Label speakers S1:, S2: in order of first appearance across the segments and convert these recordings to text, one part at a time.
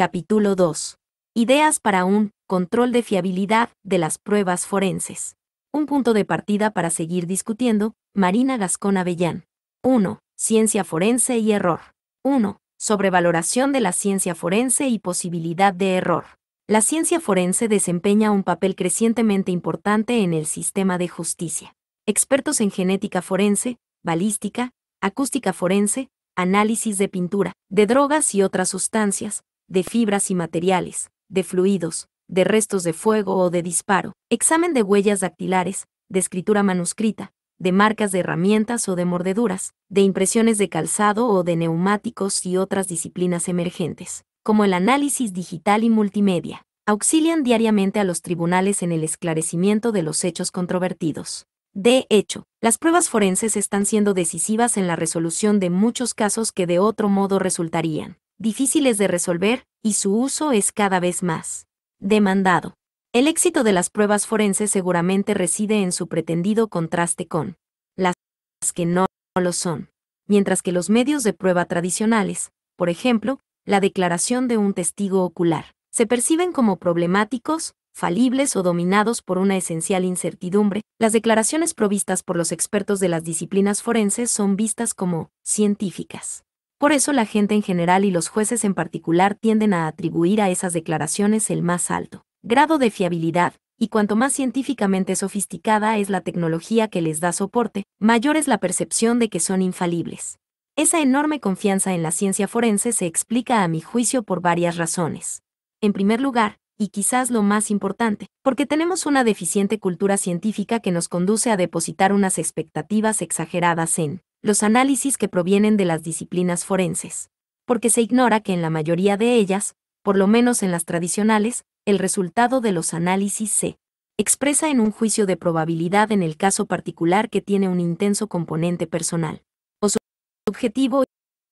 S1: Capítulo 2. Ideas para un control de fiabilidad de las pruebas forenses. Un punto de partida para seguir discutiendo, Marina Gascón Avellán. 1. Ciencia forense y error. 1. Sobrevaloración de la ciencia forense y posibilidad de error. La ciencia forense desempeña un papel crecientemente importante en el sistema de justicia. Expertos en genética forense, balística, acústica forense, análisis de pintura, de drogas y otras sustancias, de fibras y materiales, de fluidos, de restos de fuego o de disparo, examen de huellas dactilares, de escritura manuscrita, de marcas de herramientas o de mordeduras, de impresiones de calzado o de neumáticos y otras disciplinas emergentes, como el análisis digital y multimedia, auxilian diariamente a los tribunales en el esclarecimiento de los hechos controvertidos. De hecho, las pruebas forenses están siendo decisivas en la resolución de muchos casos que de otro modo resultarían difíciles de resolver, y su uso es cada vez más demandado. El éxito de las pruebas forenses seguramente reside en su pretendido contraste con las que no lo son, mientras que los medios de prueba tradicionales, por ejemplo, la declaración de un testigo ocular, se perciben como problemáticos, falibles o dominados por una esencial incertidumbre, las declaraciones provistas por los expertos de las disciplinas forenses son vistas como científicas. Por eso la gente en general y los jueces en particular tienden a atribuir a esas declaraciones el más alto grado de fiabilidad, y cuanto más científicamente sofisticada es la tecnología que les da soporte, mayor es la percepción de que son infalibles. Esa enorme confianza en la ciencia forense se explica a mi juicio por varias razones. En primer lugar, y quizás lo más importante, porque tenemos una deficiente cultura científica que nos conduce a depositar unas expectativas exageradas en los análisis que provienen de las disciplinas forenses, porque se ignora que en la mayoría de ellas, por lo menos en las tradicionales, el resultado de los análisis se expresa en un juicio de probabilidad en el caso particular que tiene un intenso componente personal o subjetivo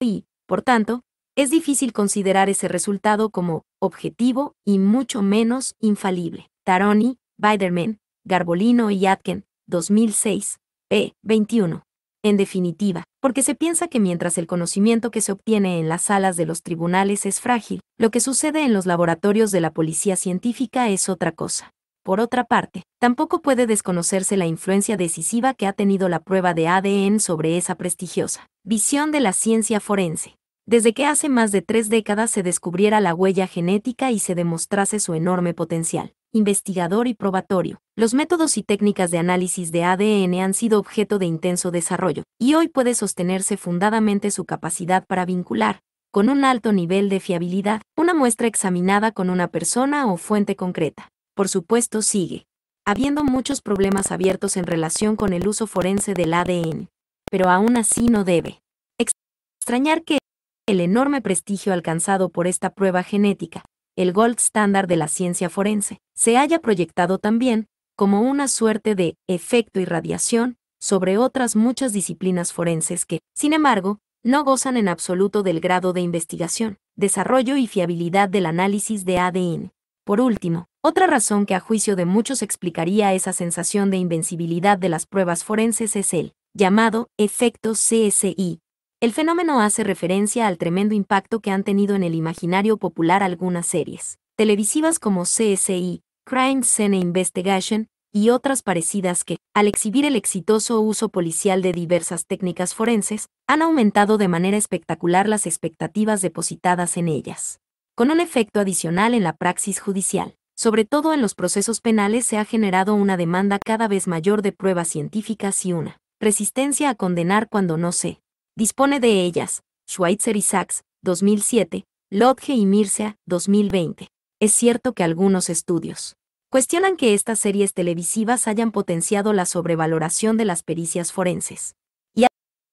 S1: y, por tanto, es difícil considerar ese resultado como objetivo y mucho menos infalible. Taroni, Biderman, Garbolino y Atkin, 2006, p. 21. En definitiva, porque se piensa que mientras el conocimiento que se obtiene en las salas de los tribunales es frágil, lo que sucede en los laboratorios de la policía científica es otra cosa. Por otra parte, tampoco puede desconocerse la influencia decisiva que ha tenido la prueba de ADN sobre esa prestigiosa visión de la ciencia forense desde que hace más de tres décadas se descubriera la huella genética y se demostrase su enorme potencial investigador y probatorio. Los métodos y técnicas de análisis de ADN han sido objeto de intenso desarrollo, y hoy puede sostenerse fundadamente su capacidad para vincular, con un alto nivel de fiabilidad, una muestra examinada con una persona o fuente concreta. Por supuesto, sigue habiendo muchos problemas abiertos en relación con el uso forense del ADN, pero aún así no debe extrañar que el enorme prestigio alcanzado por esta prueba genética, el gold standard de la ciencia forense, se haya proyectado también como una suerte de efecto irradiación sobre otras muchas disciplinas forenses que, sin embargo, no gozan en absoluto del grado de investigación, desarrollo y fiabilidad del análisis de ADN. Por último, otra razón que a juicio de muchos explicaría esa sensación de invencibilidad de las pruebas forenses es el llamado efecto CSI, el fenómeno hace referencia al tremendo impacto que han tenido en el imaginario popular algunas series televisivas como CSI, Crime Scene Investigation, y otras parecidas que, al exhibir el exitoso uso policial de diversas técnicas forenses, han aumentado de manera espectacular las expectativas depositadas en ellas. Con un efecto adicional en la praxis judicial, sobre todo en los procesos penales se ha generado una demanda cada vez mayor de pruebas científicas y una resistencia a condenar cuando no se Dispone de ellas, Schweitzer y Sachs, 2007, Lodge y Mircea, 2020. Es cierto que algunos estudios cuestionan que estas series televisivas hayan potenciado la sobrevaloración de las pericias forenses. Y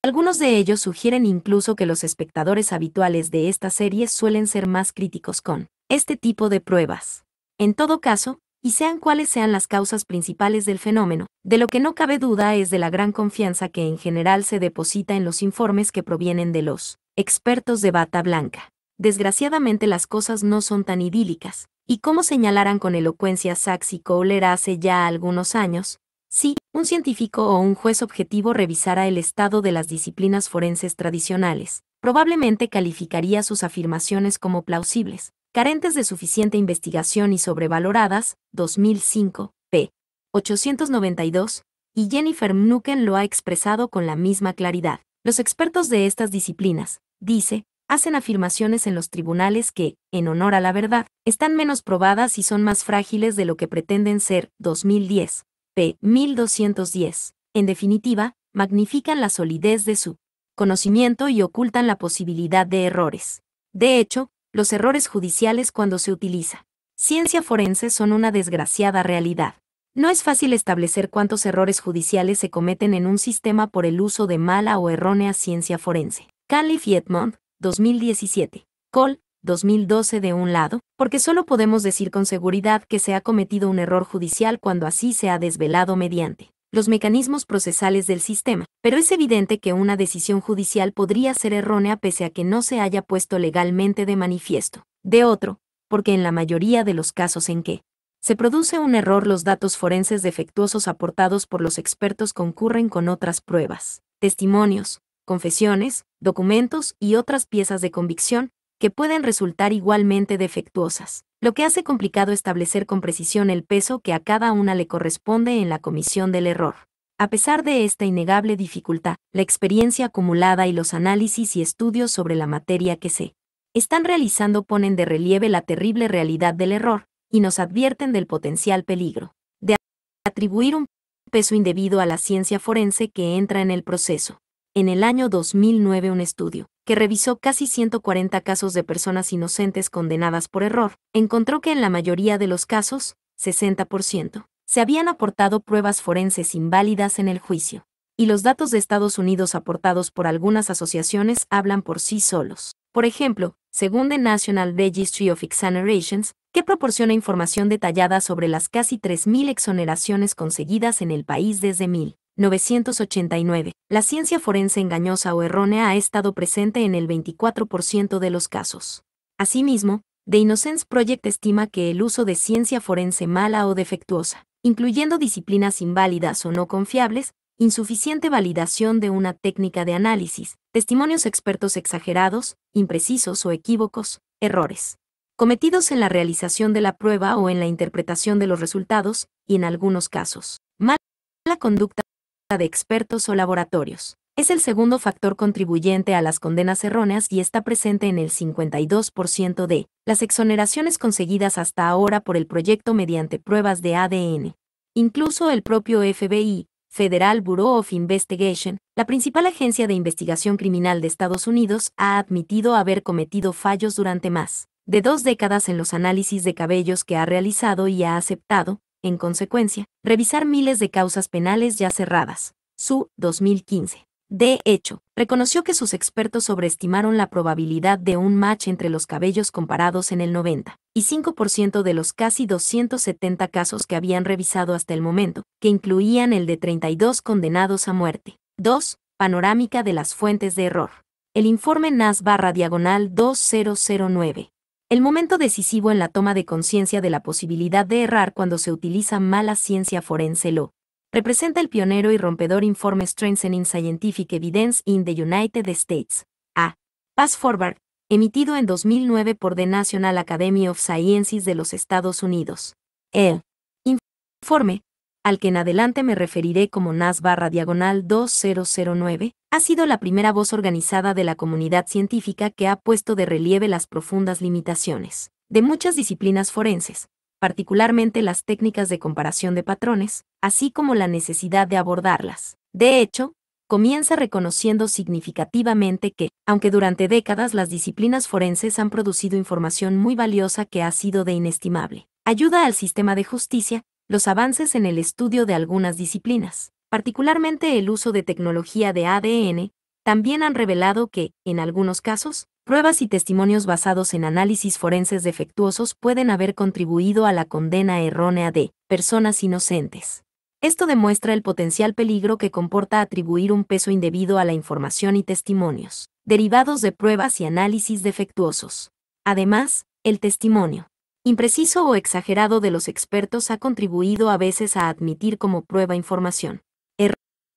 S1: algunos de ellos sugieren incluso que los espectadores habituales de estas series suelen ser más críticos con este tipo de pruebas. En todo caso, y sean cuáles sean las causas principales del fenómeno, de lo que no cabe duda es de la gran confianza que en general se deposita en los informes que provienen de los expertos de bata blanca. Desgraciadamente las cosas no son tan idílicas, y como señalaran con elocuencia Sachs y Kohler hace ya algunos años, si un científico o un juez objetivo revisara el estado de las disciplinas forenses tradicionales, probablemente calificaría sus afirmaciones como plausibles, carentes de suficiente investigación y sobrevaloradas, 2005, p. 892, y Jennifer Mnuchin lo ha expresado con la misma claridad. Los expertos de estas disciplinas, dice, hacen afirmaciones en los tribunales que, en honor a la verdad, están menos probadas y son más frágiles de lo que pretenden ser, 2010, p. 1210. En definitiva, magnifican la solidez de su conocimiento y ocultan la posibilidad de errores. De hecho, los errores judiciales cuando se utiliza. Ciencia forense son una desgraciada realidad. No es fácil establecer cuántos errores judiciales se cometen en un sistema por el uso de mala o errónea ciencia forense. Califf y 2017. Col, 2012 de un lado, porque solo podemos decir con seguridad que se ha cometido un error judicial cuando así se ha desvelado mediante los mecanismos procesales del sistema, pero es evidente que una decisión judicial podría ser errónea pese a que no se haya puesto legalmente de manifiesto. De otro, porque en la mayoría de los casos en que se produce un error los datos forenses defectuosos aportados por los expertos concurren con otras pruebas, testimonios, confesiones, documentos y otras piezas de convicción, que pueden resultar igualmente defectuosas lo que hace complicado establecer con precisión el peso que a cada una le corresponde en la comisión del error. A pesar de esta innegable dificultad, la experiencia acumulada y los análisis y estudios sobre la materia que se están realizando ponen de relieve la terrible realidad del error y nos advierten del potencial peligro de atribuir un peso indebido a la ciencia forense que entra en el proceso. En el año 2009 un estudio que revisó casi 140 casos de personas inocentes condenadas por error, encontró que en la mayoría de los casos, 60%, se habían aportado pruebas forenses inválidas en el juicio. Y los datos de Estados Unidos aportados por algunas asociaciones hablan por sí solos. Por ejemplo, según The National Registry of Exonerations, que proporciona información detallada sobre las casi 3.000 exoneraciones conseguidas en el país desde 1000. 989. La ciencia forense engañosa o errónea ha estado presente en el 24% de los casos. Asimismo, The Innocence Project estima que el uso de ciencia forense mala o defectuosa, incluyendo disciplinas inválidas o no confiables, insuficiente validación de una técnica de análisis, testimonios expertos exagerados, imprecisos o equívocos, errores cometidos en la realización de la prueba o en la interpretación de los resultados, y en algunos casos, mala conducta de expertos o laboratorios. Es el segundo factor contribuyente a las condenas erróneas y está presente en el 52% de las exoneraciones conseguidas hasta ahora por el proyecto mediante pruebas de ADN. Incluso el propio FBI, Federal Bureau of Investigation, la principal agencia de investigación criminal de Estados Unidos, ha admitido haber cometido fallos durante más de dos décadas en los análisis de cabellos que ha realizado y ha aceptado, en consecuencia, revisar miles de causas penales ya cerradas. Su 2015. De hecho, reconoció que sus expertos sobreestimaron la probabilidad de un match entre los cabellos comparados en el 90 y 5% de los casi 270 casos que habían revisado hasta el momento, que incluían el de 32 condenados a muerte. 2. Panorámica de las fuentes de error. El informe NAS barra diagonal 2009. El momento decisivo en la toma de conciencia de la posibilidad de errar cuando se utiliza mala ciencia forense lo representa el pionero y rompedor informe Strengthening Scientific Evidence in the United States, a Pass Forward, emitido en 2009 por The National Academy of Sciences de los Estados Unidos. El informe, al que en adelante me referiré como NAS barra diagonal 2009, ha sido la primera voz organizada de la comunidad científica que ha puesto de relieve las profundas limitaciones de muchas disciplinas forenses, particularmente las técnicas de comparación de patrones, así como la necesidad de abordarlas. De hecho, comienza reconociendo significativamente que, aunque durante décadas las disciplinas forenses han producido información muy valiosa que ha sido de inestimable ayuda al sistema de justicia, los avances en el estudio de algunas disciplinas particularmente el uso de tecnología de ADN, también han revelado que, en algunos casos, pruebas y testimonios basados en análisis forenses defectuosos pueden haber contribuido a la condena errónea de personas inocentes. Esto demuestra el potencial peligro que comporta atribuir un peso indebido a la información y testimonios, derivados de pruebas y análisis defectuosos. Además, el testimonio, impreciso o exagerado de los expertos ha contribuido a veces a admitir como prueba información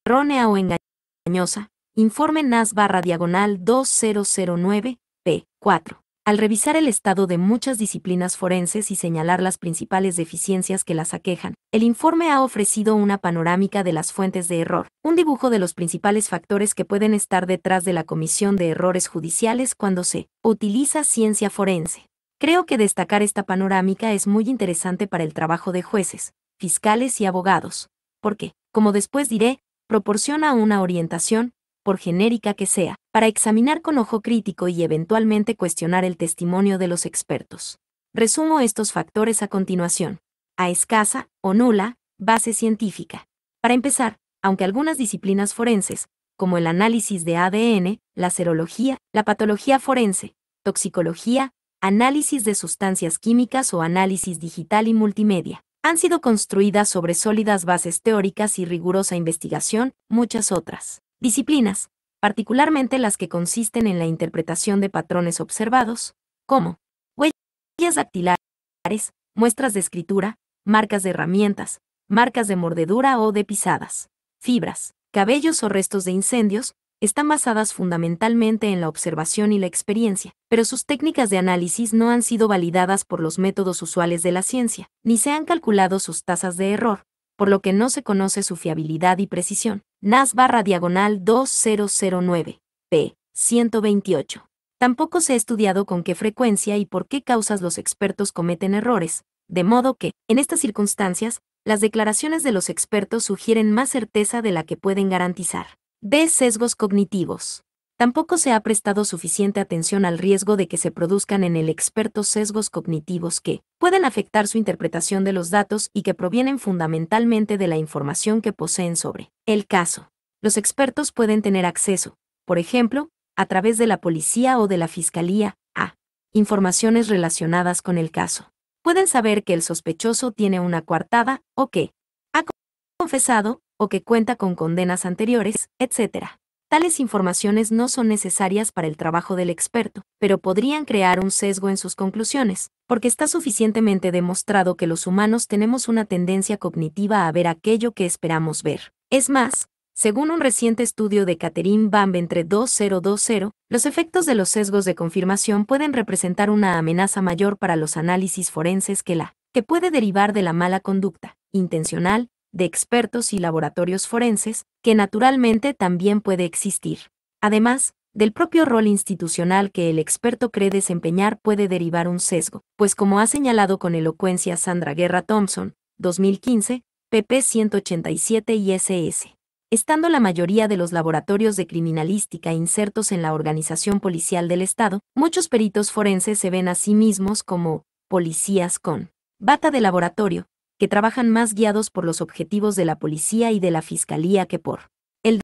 S1: errónea o engañosa, informe NAS barra diagonal 2009, p. 4. Al revisar el estado de muchas disciplinas forenses y señalar las principales deficiencias que las aquejan, el informe ha ofrecido una panorámica de las fuentes de error, un dibujo de los principales factores que pueden estar detrás de la comisión de errores judiciales cuando se utiliza ciencia forense. Creo que destacar esta panorámica es muy interesante para el trabajo de jueces, fiscales y abogados, porque, como después diré, proporciona una orientación, por genérica que sea, para examinar con ojo crítico y eventualmente cuestionar el testimonio de los expertos. Resumo estos factores a continuación. A escasa o nula base científica. Para empezar, aunque algunas disciplinas forenses, como el análisis de ADN, la serología, la patología forense, toxicología, análisis de sustancias químicas o análisis digital y multimedia, han sido construidas sobre sólidas bases teóricas y rigurosa investigación, muchas otras disciplinas, particularmente las que consisten en la interpretación de patrones observados, como huellas dactilares, muestras de escritura, marcas de herramientas, marcas de mordedura o de pisadas, fibras, cabellos o restos de incendios, están basadas fundamentalmente en la observación y la experiencia, pero sus técnicas de análisis no han sido validadas por los métodos usuales de la ciencia, ni se han calculado sus tasas de error, por lo que no se conoce su fiabilidad y precisión. NAS barra diagonal 2009, p. 128. Tampoco se ha estudiado con qué frecuencia y por qué causas los expertos cometen errores, de modo que, en estas circunstancias, las declaraciones de los expertos sugieren más certeza de la que pueden garantizar. D. Sesgos cognitivos. Tampoco se ha prestado suficiente atención al riesgo de que se produzcan en el experto sesgos cognitivos que pueden afectar su interpretación de los datos y que provienen fundamentalmente de la información que poseen sobre el caso. Los expertos pueden tener acceso, por ejemplo, a través de la policía o de la fiscalía, a informaciones relacionadas con el caso. Pueden saber que el sospechoso tiene una coartada o que ha confesado o que cuenta con condenas anteriores, etc. Tales informaciones no son necesarias para el trabajo del experto, pero podrían crear un sesgo en sus conclusiones, porque está suficientemente demostrado que los humanos tenemos una tendencia cognitiva a ver aquello que esperamos ver. Es más, según un reciente estudio de Catherine Bambe entre 2020, los efectos de los sesgos de confirmación pueden representar una amenaza mayor para los análisis forenses que la que puede derivar de la mala conducta, intencional, de expertos y laboratorios forenses, que naturalmente también puede existir. Además, del propio rol institucional que el experto cree desempeñar puede derivar un sesgo, pues como ha señalado con elocuencia Sandra Guerra Thompson, 2015, pp 187 y SS. Estando la mayoría de los laboratorios de criminalística insertos en la organización policial del Estado, muchos peritos forenses se ven a sí mismos como policías con bata de laboratorio, que trabajan más guiados por los objetivos de la policía y de la fiscalía que por el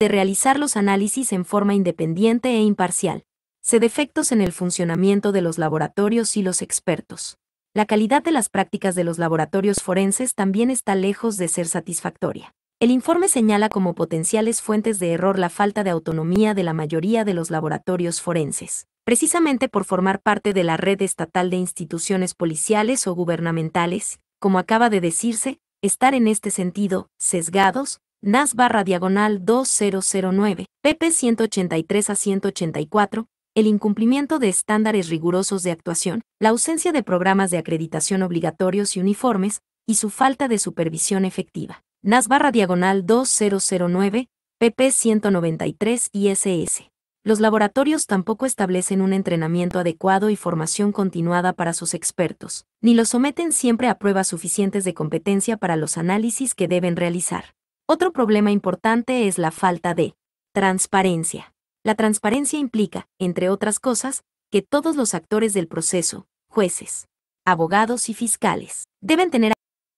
S1: de realizar los análisis en forma independiente e imparcial. Se defectos en el funcionamiento de los laboratorios y los expertos. La calidad de las prácticas de los laboratorios forenses también está lejos de ser satisfactoria. El informe señala como potenciales fuentes de error la falta de autonomía de la mayoría de los laboratorios forenses, precisamente por formar parte de la red estatal de instituciones policiales o gubernamentales, como acaba de decirse, estar en este sentido, sesgados, NAS barra diagonal 2009, PP 183 a 184, el incumplimiento de estándares rigurosos de actuación, la ausencia de programas de acreditación obligatorios y uniformes, y su falta de supervisión efectiva. NAS barra diagonal 2009, PP 193 y SS los laboratorios tampoco establecen un entrenamiento adecuado y formación continuada para sus expertos, ni los someten siempre a pruebas suficientes de competencia para los análisis que deben realizar. Otro problema importante es la falta de transparencia. La transparencia implica, entre otras cosas, que todos los actores del proceso, jueces, abogados y fiscales, deben tener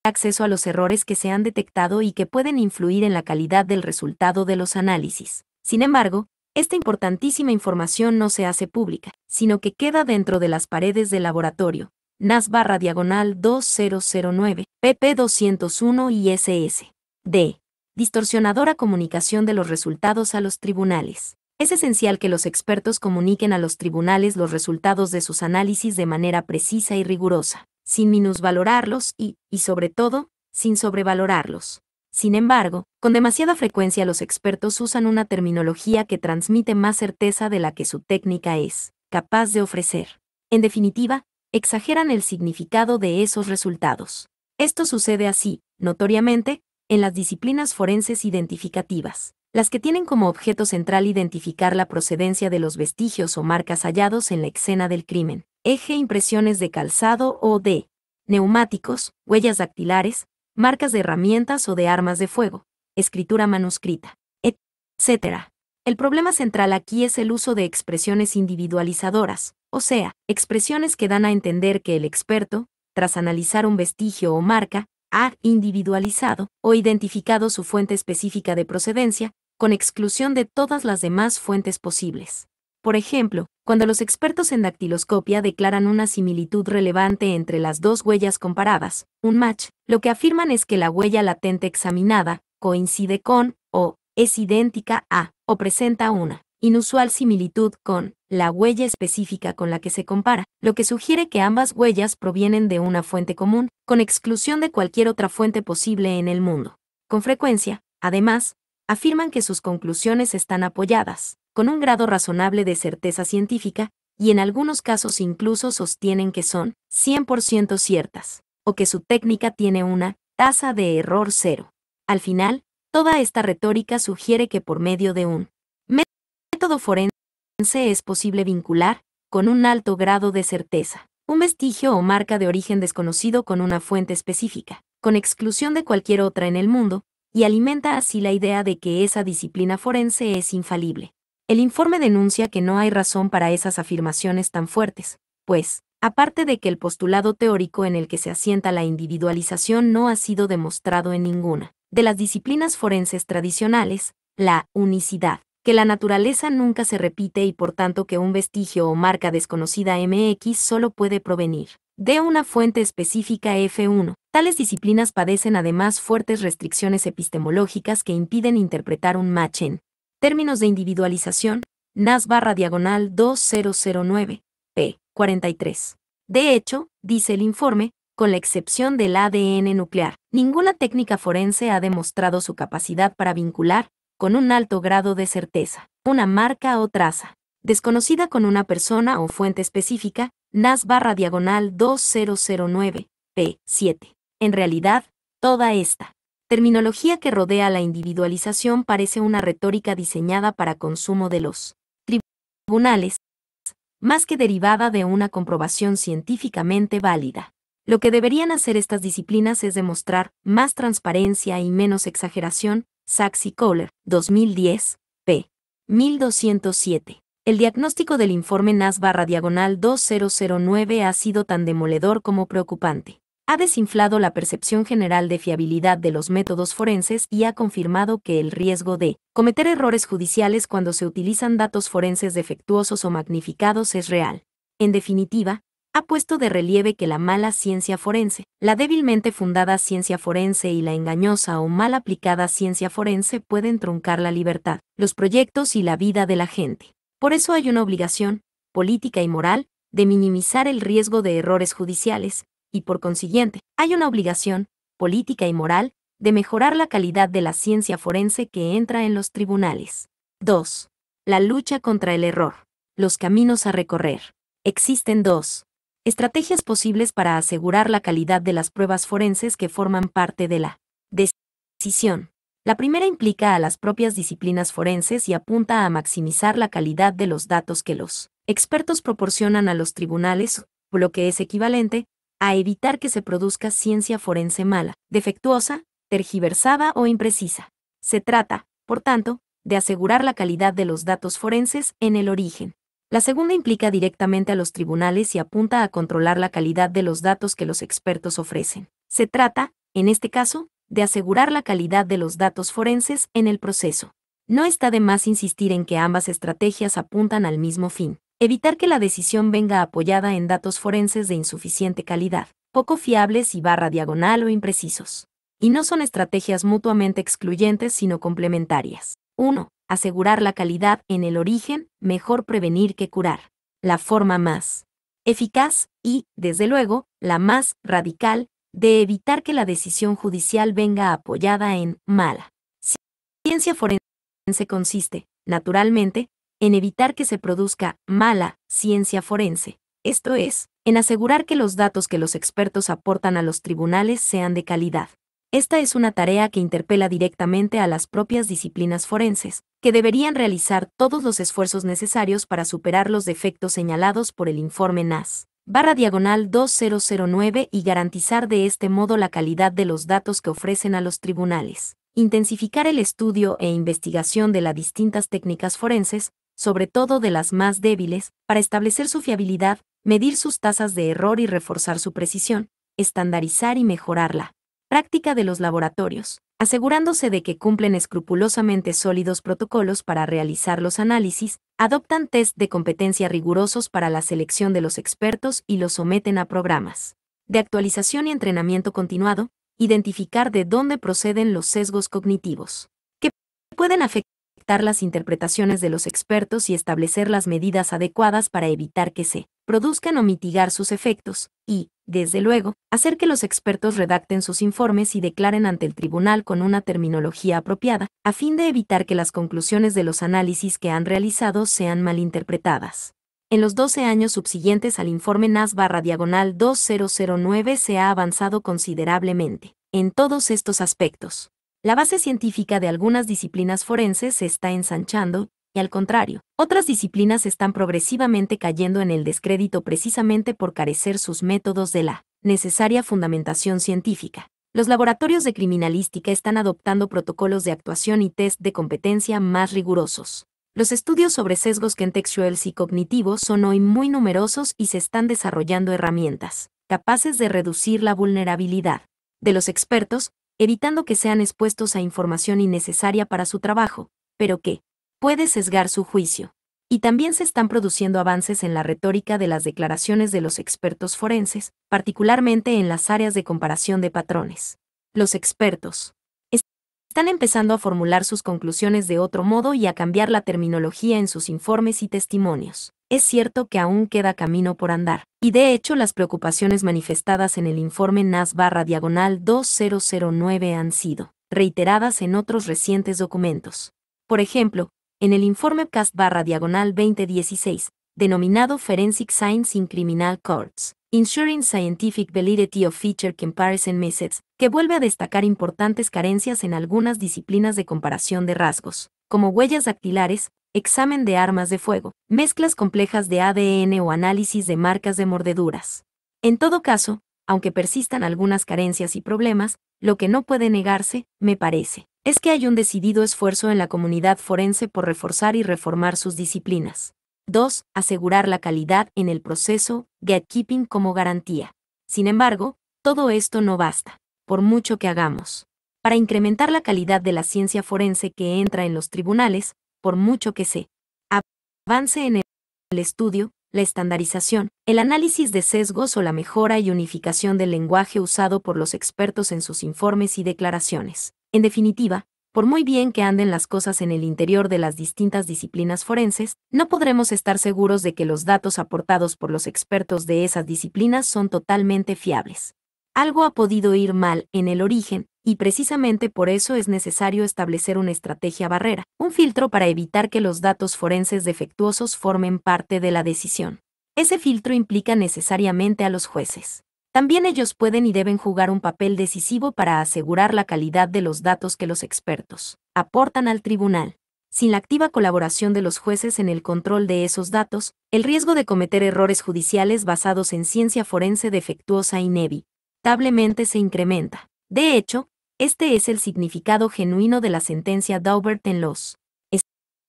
S1: acceso a los errores que se han detectado y que pueden influir en la calidad del resultado de los análisis. Sin embargo, esta importantísima información no se hace pública, sino que queda dentro de las paredes del laboratorio, NAS barra diagonal 2009, PP 201 y SS. D. Distorsionadora comunicación de los resultados a los tribunales. Es esencial que los expertos comuniquen a los tribunales los resultados de sus análisis de manera precisa y rigurosa, sin minusvalorarlos y, y sobre todo, sin sobrevalorarlos. Sin embargo, con demasiada frecuencia los expertos usan una terminología que transmite más certeza de la que su técnica es capaz de ofrecer. En definitiva, exageran el significado de esos resultados. Esto sucede así, notoriamente, en las disciplinas forenses identificativas, las que tienen como objeto central identificar la procedencia de los vestigios o marcas hallados en la escena del crimen, eje impresiones de calzado o de neumáticos, huellas dactilares, marcas de herramientas o de armas de fuego, escritura manuscrita, etc. El problema central aquí es el uso de expresiones individualizadoras, o sea, expresiones que dan a entender que el experto, tras analizar un vestigio o marca, ha individualizado o identificado su fuente específica de procedencia, con exclusión de todas las demás fuentes posibles. Por ejemplo, cuando los expertos en dactiloscopia declaran una similitud relevante entre las dos huellas comparadas, un match, lo que afirman es que la huella latente examinada coincide con, o es idéntica a, o presenta una inusual similitud con, la huella específica con la que se compara, lo que sugiere que ambas huellas provienen de una fuente común, con exclusión de cualquier otra fuente posible en el mundo. Con frecuencia, además, afirman que sus conclusiones están apoyadas, con un grado razonable de certeza científica, y en algunos casos incluso sostienen que son 100% ciertas, o que su técnica tiene una tasa de error cero. Al final, toda esta retórica sugiere que por medio de un método forense es posible vincular, con un alto grado de certeza, un vestigio o marca de origen desconocido con una fuente específica, con exclusión de cualquier otra en el mundo, y alimenta así la idea de que esa disciplina forense es infalible. El informe denuncia que no hay razón para esas afirmaciones tan fuertes, pues, aparte de que el postulado teórico en el que se asienta la individualización no ha sido demostrado en ninguna de las disciplinas forenses tradicionales, la unicidad, que la naturaleza nunca se repite y por tanto que un vestigio o marca desconocida MX solo puede provenir de una fuente específica F1. Tales disciplinas padecen además fuertes restricciones epistemológicas que impiden interpretar un match en Términos de individualización, NAS barra diagonal 2009, p. 43. De hecho, dice el informe, con la excepción del ADN nuclear, ninguna técnica forense ha demostrado su capacidad para vincular, con un alto grado de certeza, una marca o traza, desconocida con una persona o fuente específica, NAS barra diagonal 2009, p. 7. En realidad, toda esta terminología que rodea la individualización parece una retórica diseñada para consumo de los tribunales, más que derivada de una comprobación científicamente válida. Lo que deberían hacer estas disciplinas es demostrar más transparencia y menos exageración, Sachs y Kohler, 2010, p. 1207. El diagnóstico del informe NAS barra diagonal 2009 ha sido tan demoledor como preocupante ha desinflado la percepción general de fiabilidad de los métodos forenses y ha confirmado que el riesgo de cometer errores judiciales cuando se utilizan datos forenses defectuosos o magnificados es real. En definitiva, ha puesto de relieve que la mala ciencia forense, la débilmente fundada ciencia forense y la engañosa o mal aplicada ciencia forense pueden truncar la libertad, los proyectos y la vida de la gente. Por eso hay una obligación, política y moral, de minimizar el riesgo de errores judiciales, y por consiguiente, hay una obligación, política y moral, de mejorar la calidad de la ciencia forense que entra en los tribunales. 2. La lucha contra el error. Los caminos a recorrer. Existen dos estrategias posibles para asegurar la calidad de las pruebas forenses que forman parte de la decisión. La primera implica a las propias disciplinas forenses y apunta a maximizar la calidad de los datos que los expertos proporcionan a los tribunales, lo que es equivalente, a evitar que se produzca ciencia forense mala, defectuosa, tergiversada o imprecisa. Se trata, por tanto, de asegurar la calidad de los datos forenses en el origen. La segunda implica directamente a los tribunales y apunta a controlar la calidad de los datos que los expertos ofrecen. Se trata, en este caso, de asegurar la calidad de los datos forenses en el proceso. No está de más insistir en que ambas estrategias apuntan al mismo fin evitar que la decisión venga apoyada en datos forenses de insuficiente calidad, poco fiables y barra diagonal o imprecisos. Y no son estrategias mutuamente excluyentes sino complementarias. 1. Asegurar la calidad en el origen, mejor prevenir que curar. La forma más eficaz y, desde luego, la más radical de evitar que la decisión judicial venga apoyada en mala. Ciencia forense consiste, naturalmente, en evitar que se produzca mala ciencia forense, esto es, en asegurar que los datos que los expertos aportan a los tribunales sean de calidad. Esta es una tarea que interpela directamente a las propias disciplinas forenses, que deberían realizar todos los esfuerzos necesarios para superar los defectos señalados por el informe NAS barra diagonal 2009 y garantizar de este modo la calidad de los datos que ofrecen a los tribunales. Intensificar el estudio e investigación de las distintas técnicas forenses, sobre todo de las más débiles, para establecer su fiabilidad, medir sus tasas de error y reforzar su precisión, estandarizar y mejorarla. Práctica de los laboratorios, asegurándose de que cumplen escrupulosamente sólidos protocolos para realizar los análisis, adoptan test de competencia rigurosos para la selección de los expertos y los someten a programas de actualización y entrenamiento continuado, identificar de dónde proceden los sesgos cognitivos que pueden afectar las interpretaciones de los expertos y establecer las medidas adecuadas para evitar que se produzcan o mitigar sus efectos, y, desde luego, hacer que los expertos redacten sus informes y declaren ante el tribunal con una terminología apropiada, a fin de evitar que las conclusiones de los análisis que han realizado sean malinterpretadas. En los 12 años subsiguientes al informe NAS barra diagonal 2009 se ha avanzado considerablemente en todos estos aspectos. La base científica de algunas disciplinas forenses se está ensanchando, y al contrario, otras disciplinas están progresivamente cayendo en el descrédito precisamente por carecer sus métodos de la necesaria fundamentación científica. Los laboratorios de criminalística están adoptando protocolos de actuación y test de competencia más rigurosos. Los estudios sobre sesgos contextuales y cognitivos son hoy muy numerosos y se están desarrollando herramientas capaces de reducir la vulnerabilidad de los expertos evitando que sean expuestos a información innecesaria para su trabajo, pero que puede sesgar su juicio. Y también se están produciendo avances en la retórica de las declaraciones de los expertos forenses, particularmente en las áreas de comparación de patrones. Los expertos están empezando a formular sus conclusiones de otro modo y a cambiar la terminología en sus informes y testimonios es cierto que aún queda camino por andar, y de hecho las preocupaciones manifestadas en el informe NAS barra diagonal 2009 han sido reiteradas en otros recientes documentos. Por ejemplo, en el informe CAST barra diagonal 2016, denominado Forensic Science in Criminal Courts, Ensuring Scientific Validity of Feature Comparison Methods, que vuelve a destacar importantes carencias en algunas disciplinas de comparación de rasgos, como huellas dactilares, examen de armas de fuego, mezclas complejas de ADN o análisis de marcas de mordeduras. En todo caso, aunque persistan algunas carencias y problemas, lo que no puede negarse, me parece, es que hay un decidido esfuerzo en la comunidad forense por reforzar y reformar sus disciplinas. 2. Asegurar la calidad en el proceso, gatekeeping como garantía. Sin embargo, todo esto no basta, por mucho que hagamos. Para incrementar la calidad de la ciencia forense que entra en los tribunales, por mucho que se avance en el estudio, la estandarización, el análisis de sesgos o la mejora y unificación del lenguaje usado por los expertos en sus informes y declaraciones. En definitiva, por muy bien que anden las cosas en el interior de las distintas disciplinas forenses, no podremos estar seguros de que los datos aportados por los expertos de esas disciplinas son totalmente fiables. Algo ha podido ir mal en el origen, y precisamente por eso es necesario establecer una estrategia barrera, un filtro para evitar que los datos forenses defectuosos formen parte de la decisión. Ese filtro implica necesariamente a los jueces. También ellos pueden y deben jugar un papel decisivo para asegurar la calidad de los datos que los expertos aportan al tribunal. Sin la activa colaboración de los jueces en el control de esos datos, el riesgo de cometer errores judiciales basados en ciencia forense defectuosa inevitablemente se incrementa. De hecho, este es el significado genuino de la sentencia Daubert en los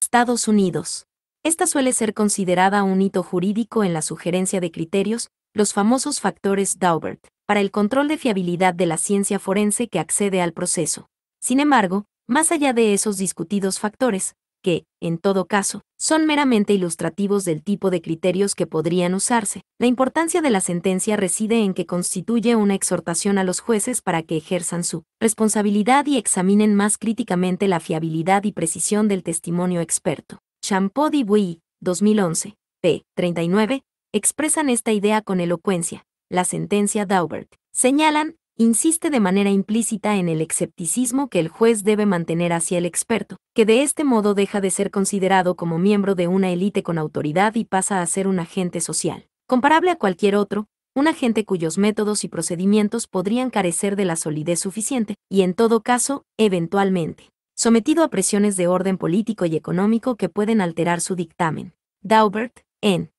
S1: Estados Unidos. Esta suele ser considerada un hito jurídico en la sugerencia de criterios, los famosos factores Daubert, para el control de fiabilidad de la ciencia forense que accede al proceso. Sin embargo, más allá de esos discutidos factores, que, en todo caso, son meramente ilustrativos del tipo de criterios que podrían usarse. La importancia de la sentencia reside en que constituye una exhortación a los jueces para que ejerzan su responsabilidad y examinen más críticamente la fiabilidad y precisión del testimonio experto. Champot Bui, 2011, p. 39, expresan esta idea con elocuencia. La sentencia Daubert. Señalan, insiste de manera implícita en el escepticismo que el juez debe mantener hacia el experto, que de este modo deja de ser considerado como miembro de una élite con autoridad y pasa a ser un agente social, comparable a cualquier otro, un agente cuyos métodos y procedimientos podrían carecer de la solidez suficiente, y en todo caso, eventualmente, sometido a presiones de orden político y económico que pueden alterar su dictamen. Daubert, en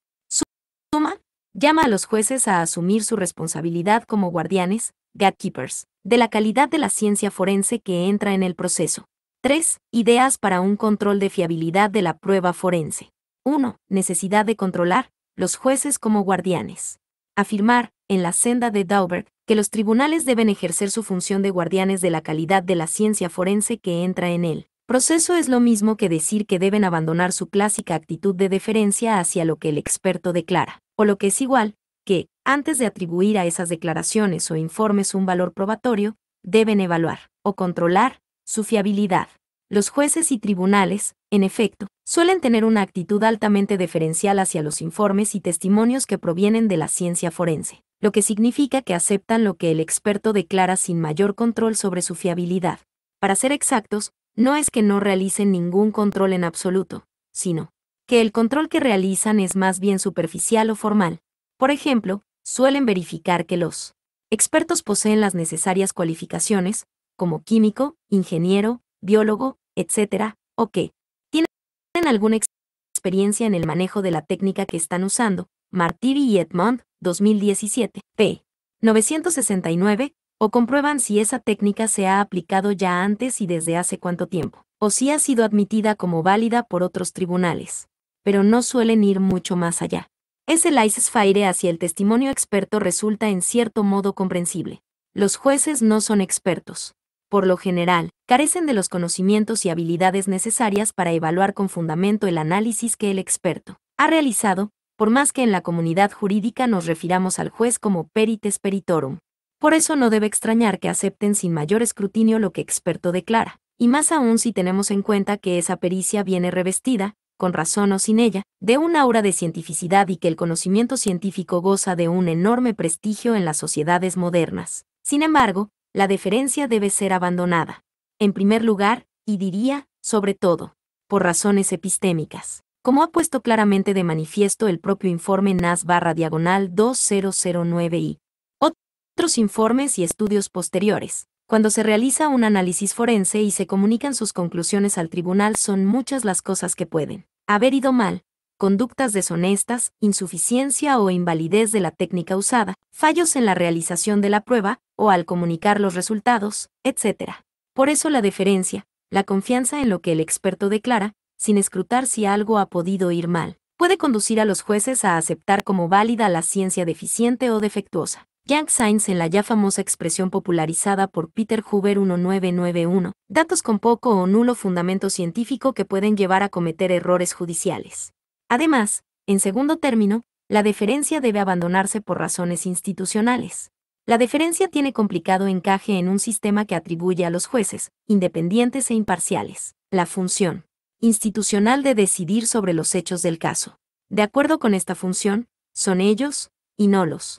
S1: suma, llama a los jueces a asumir su responsabilidad como guardianes, gatekeepers, de la calidad de la ciencia forense que entra en el proceso. 3. Ideas para un control de fiabilidad de la prueba forense. 1. Necesidad de controlar los jueces como guardianes. Afirmar, en la senda de Daubert, que los tribunales deben ejercer su función de guardianes de la calidad de la ciencia forense que entra en el Proceso es lo mismo que decir que deben abandonar su clásica actitud de deferencia hacia lo que el experto declara, o lo que es igual, que, antes de atribuir a esas declaraciones o informes un valor probatorio, deben evaluar o controlar su fiabilidad. Los jueces y tribunales, en efecto, suelen tener una actitud altamente deferencial hacia los informes y testimonios que provienen de la ciencia forense, lo que significa que aceptan lo que el experto declara sin mayor control sobre su fiabilidad. Para ser exactos, no es que no realicen ningún control en absoluto, sino que el control que realizan es más bien superficial o formal. Por ejemplo, suelen verificar que los expertos poseen las necesarias cualificaciones, como químico, ingeniero, biólogo, etc., o que tienen alguna experiencia en el manejo de la técnica que están usando, Martiri y Edmond, 2017, p. 969, o comprueban si esa técnica se ha aplicado ya antes y desde hace cuánto tiempo, o si ha sido admitida como válida por otros tribunales, pero no suelen ir mucho más allá. Ese laissez-faire hacia el testimonio experto resulta en cierto modo comprensible. Los jueces no son expertos. Por lo general, carecen de los conocimientos y habilidades necesarias para evaluar con fundamento el análisis que el experto ha realizado, por más que en la comunidad jurídica nos refiramos al juez como perites peritorum. Por eso no debe extrañar que acepten sin mayor escrutinio lo que experto declara, y más aún si tenemos en cuenta que esa pericia viene revestida, con razón o sin ella, de un aura de cientificidad y que el conocimiento científico goza de un enorme prestigio en las sociedades modernas. Sin embargo, la deferencia debe ser abandonada. En primer lugar, y diría, sobre todo, por razones epistémicas. Como ha puesto claramente de manifiesto el propio informe NAS barra diagonal 2009 y otros informes y estudios posteriores, cuando se realiza un análisis forense y se comunican sus conclusiones al tribunal son muchas las cosas que pueden haber ido mal, conductas deshonestas, insuficiencia o invalidez de la técnica usada, fallos en la realización de la prueba o al comunicar los resultados, etc. Por eso la deferencia, la confianza en lo que el experto declara, sin escrutar si algo ha podido ir mal, puede conducir a los jueces a aceptar como válida la ciencia deficiente o defectuosa. Yang signs en la ya famosa expresión popularizada por Peter Hoover 1991, datos con poco o nulo fundamento científico que pueden llevar a cometer errores judiciales. Además, en segundo término, la deferencia debe abandonarse por razones institucionales. La deferencia tiene complicado encaje en un sistema que atribuye a los jueces, independientes e imparciales, la función institucional de decidir sobre los hechos del caso. De acuerdo con esta función, son ellos, y no los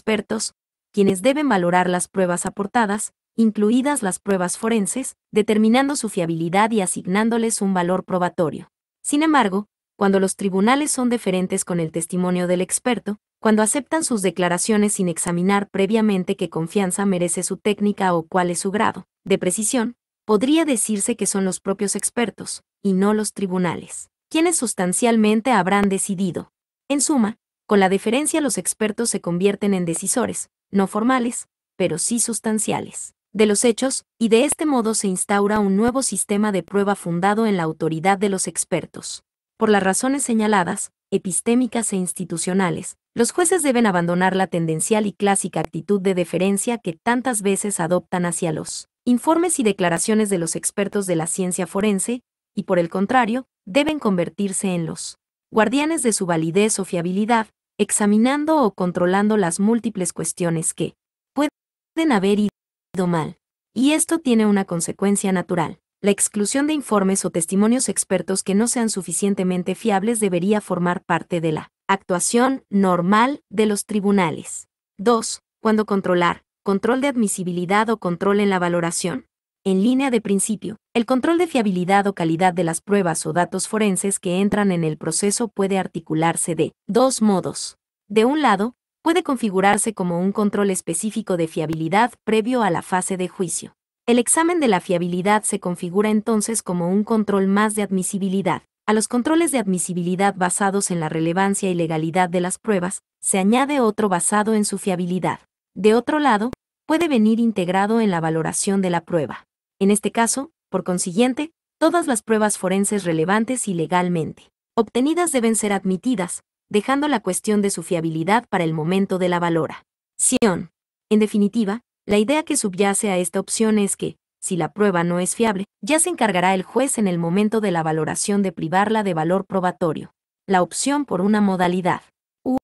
S1: expertos, quienes deben valorar las pruebas aportadas, incluidas las pruebas forenses, determinando su fiabilidad y asignándoles un valor probatorio. Sin embargo, cuando los tribunales son deferentes con el testimonio del experto, cuando aceptan sus declaraciones sin examinar previamente qué confianza merece su técnica o cuál es su grado de precisión, podría decirse que son los propios expertos, y no los tribunales, quienes sustancialmente habrán decidido. En suma, con la deferencia los expertos se convierten en decisores, no formales, pero sí sustanciales, de los hechos, y de este modo se instaura un nuevo sistema de prueba fundado en la autoridad de los expertos. Por las razones señaladas, epistémicas e institucionales, los jueces deben abandonar la tendencial y clásica actitud de deferencia que tantas veces adoptan hacia los informes y declaraciones de los expertos de la ciencia forense, y por el contrario, deben convertirse en los guardianes de su validez o fiabilidad, examinando o controlando las múltiples cuestiones que pueden haber ido mal. Y esto tiene una consecuencia natural. La exclusión de informes o testimonios expertos que no sean suficientemente fiables debería formar parte de la actuación normal de los tribunales. 2. Cuando controlar, control de admisibilidad o control en la valoración en línea de principio, el control de fiabilidad o calidad de las pruebas o datos forenses que entran en el proceso puede articularse de dos modos. De un lado, puede configurarse como un control específico de fiabilidad previo a la fase de juicio. El examen de la fiabilidad se configura entonces como un control más de admisibilidad. A los controles de admisibilidad basados en la relevancia y legalidad de las pruebas, se añade otro basado en su fiabilidad. De otro lado, puede venir integrado en la valoración de la prueba. En este caso, por consiguiente, todas las pruebas forenses relevantes y legalmente obtenidas deben ser admitidas, dejando la cuestión de su fiabilidad para el momento de la valoración. En definitiva, la idea que subyace a esta opción es que, si la prueba no es fiable, ya se encargará el juez en el momento de la valoración de privarla de valor probatorio. La opción por una modalidad u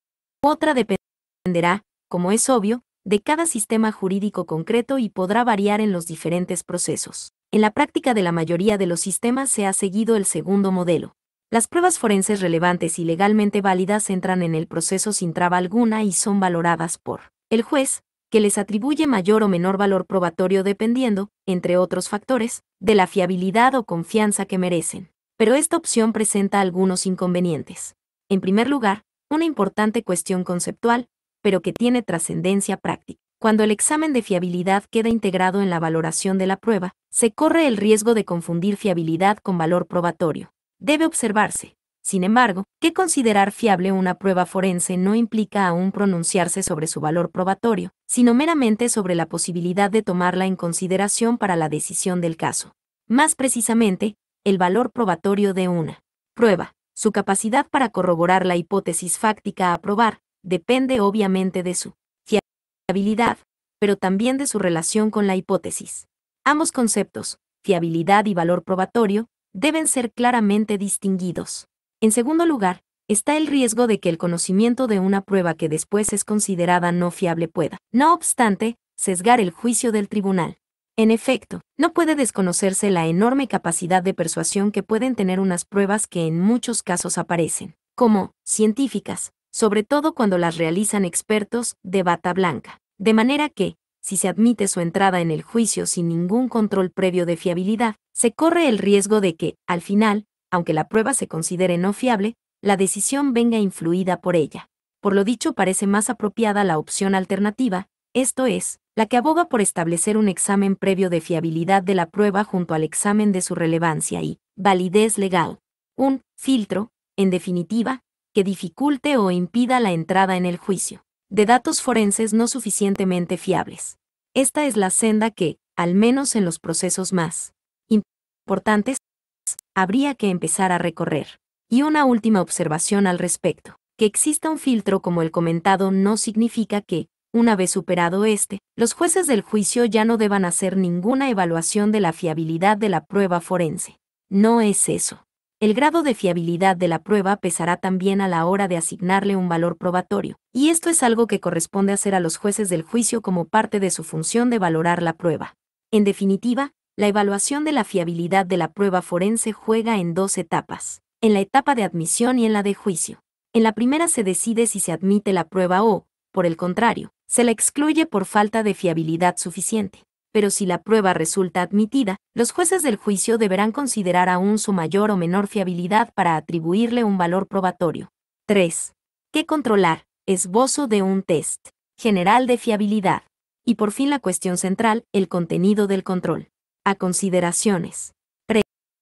S1: otra dependerá, como es obvio, de cada sistema jurídico concreto y podrá variar en los diferentes procesos. En la práctica de la mayoría de los sistemas se ha seguido el segundo modelo. Las pruebas forenses relevantes y legalmente válidas entran en el proceso sin traba alguna y son valoradas por el juez, que les atribuye mayor o menor valor probatorio dependiendo, entre otros factores, de la fiabilidad o confianza que merecen. Pero esta opción presenta algunos inconvenientes. En primer lugar, una importante cuestión conceptual, pero que tiene trascendencia práctica. Cuando el examen de fiabilidad queda integrado en la valoración de la prueba, se corre el riesgo de confundir fiabilidad con valor probatorio. Debe observarse, sin embargo, que considerar fiable una prueba forense no implica aún pronunciarse sobre su valor probatorio, sino meramente sobre la posibilidad de tomarla en consideración para la decisión del caso. Más precisamente, el valor probatorio de una prueba, su capacidad para corroborar la hipótesis fáctica a probar, depende obviamente de su fiabilidad, pero también de su relación con la hipótesis. Ambos conceptos, fiabilidad y valor probatorio, deben ser claramente distinguidos. En segundo lugar, está el riesgo de que el conocimiento de una prueba que después es considerada no fiable pueda, no obstante, sesgar el juicio del tribunal. En efecto, no puede desconocerse la enorme capacidad de persuasión que pueden tener unas pruebas que en muchos casos aparecen como científicas, sobre todo cuando las realizan expertos de bata blanca. De manera que, si se admite su entrada en el juicio sin ningún control previo de fiabilidad, se corre el riesgo de que, al final, aunque la prueba se considere no fiable, la decisión venga influida por ella. Por lo dicho, parece más apropiada la opción alternativa, esto es, la que aboga por establecer un examen previo de fiabilidad de la prueba junto al examen de su relevancia y validez legal. Un filtro, en definitiva, que dificulte o impida la entrada en el juicio, de datos forenses no suficientemente fiables. Esta es la senda que, al menos en los procesos más importantes, habría que empezar a recorrer. Y una última observación al respecto. Que exista un filtro como el comentado no significa que, una vez superado este, los jueces del juicio ya no deban hacer ninguna evaluación de la fiabilidad de la prueba forense. No es eso. El grado de fiabilidad de la prueba pesará también a la hora de asignarle un valor probatorio, y esto es algo que corresponde hacer a los jueces del juicio como parte de su función de valorar la prueba. En definitiva, la evaluación de la fiabilidad de la prueba forense juega en dos etapas, en la etapa de admisión y en la de juicio. En la primera se decide si se admite la prueba o, por el contrario, se la excluye por falta de fiabilidad suficiente pero si la prueba resulta admitida, los jueces del juicio deberán considerar aún su mayor o menor fiabilidad para atribuirle un valor probatorio. 3. ¿Qué controlar? Esbozo de un test. General de fiabilidad. Y por fin la cuestión central, el contenido del control. A consideraciones